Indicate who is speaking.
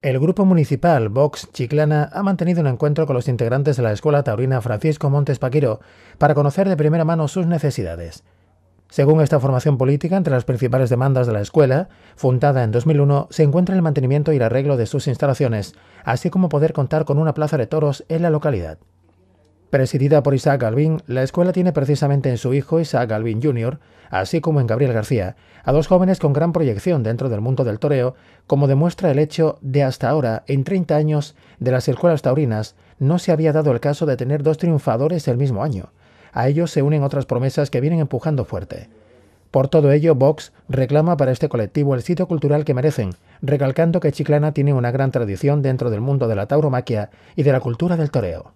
Speaker 1: El grupo municipal Vox Chiclana ha mantenido un encuentro con los integrantes de la Escuela Taurina Francisco Montes Paquiro para conocer de primera mano sus necesidades. Según esta formación política, entre las principales demandas de la escuela, fundada en 2001, se encuentra el mantenimiento y el arreglo de sus instalaciones, así como poder contar con una plaza de toros en la localidad. Presidida por Isaac Galvin, la escuela tiene precisamente en su hijo Isaac Galvin Jr., así como en Gabriel García, a dos jóvenes con gran proyección dentro del mundo del toreo, como demuestra el hecho de hasta ahora, en 30 años de las escuelas taurinas, no se había dado el caso de tener dos triunfadores el mismo año. A ellos se unen otras promesas que vienen empujando fuerte. Por todo ello, Vox reclama para este colectivo el sitio cultural que merecen, recalcando que Chiclana tiene una gran tradición dentro del mundo de la tauromaquia y de la cultura del toreo.